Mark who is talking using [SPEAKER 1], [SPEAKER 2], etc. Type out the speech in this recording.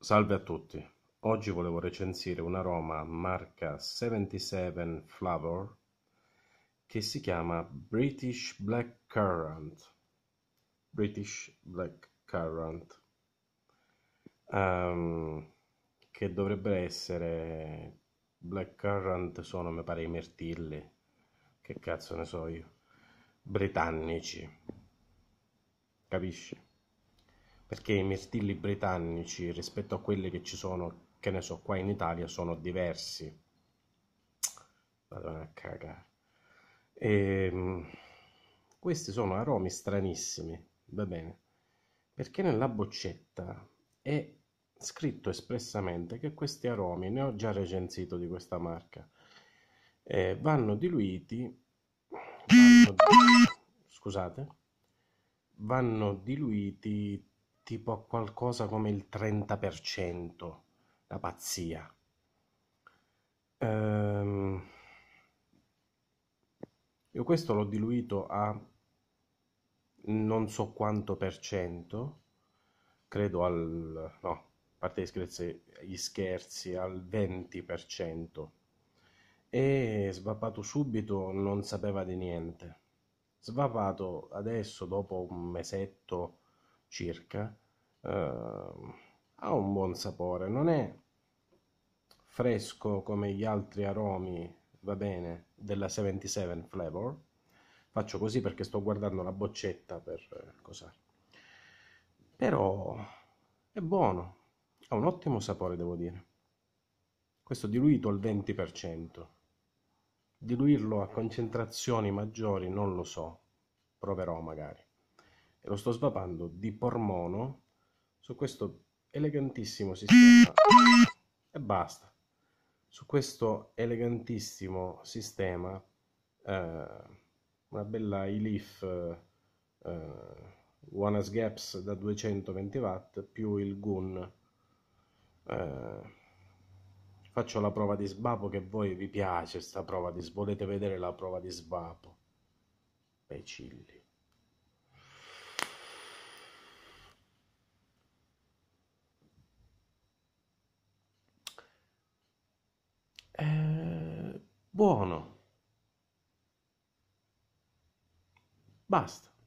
[SPEAKER 1] Salve a tutti, oggi volevo recensire un aroma marca 77 Flavor che si chiama British Black Currant. British Black Currant um, che dovrebbe essere Black Currant sono mi pare i mirtilli che cazzo ne so io britannici capisci perché i mirtilli britannici rispetto a quelli che ci sono, che ne so, qua in Italia sono diversi. Vado a cagare. E, ehm, questi sono aromi stranissimi, va bene, perché nella boccetta è scritto espressamente che questi aromi, ne ho già recensito di questa marca, eh, vanno diluiti, vanno, scusate, vanno diluiti tipo a qualcosa come il 30%, la pazzia. Ehm, io questo l'ho diluito a non so quanto per cento, credo al... no, a parte gli scherzi, gli scherzi al 20%. E svapato subito non sapeva di niente. Svapato adesso, dopo un mesetto, circa, eh, ha un buon sapore, non è fresco come gli altri aromi, va bene, della 77 Flavor. Faccio così perché sto guardando la boccetta per eh, cos'è. Però è buono, ha un ottimo sapore, devo dire. Questo diluito al 20%. Diluirlo a concentrazioni maggiori non lo so, proverò magari e lo sto svapando di pormono su questo elegantissimo sistema e basta su questo elegantissimo sistema eh, una bella ILIF eh, One As Gaps da 220 watt più il Gun eh, faccio la prova di svapo che voi vi piace sta prova di svapo volete vedere la prova di svapo becilli buono. Basta.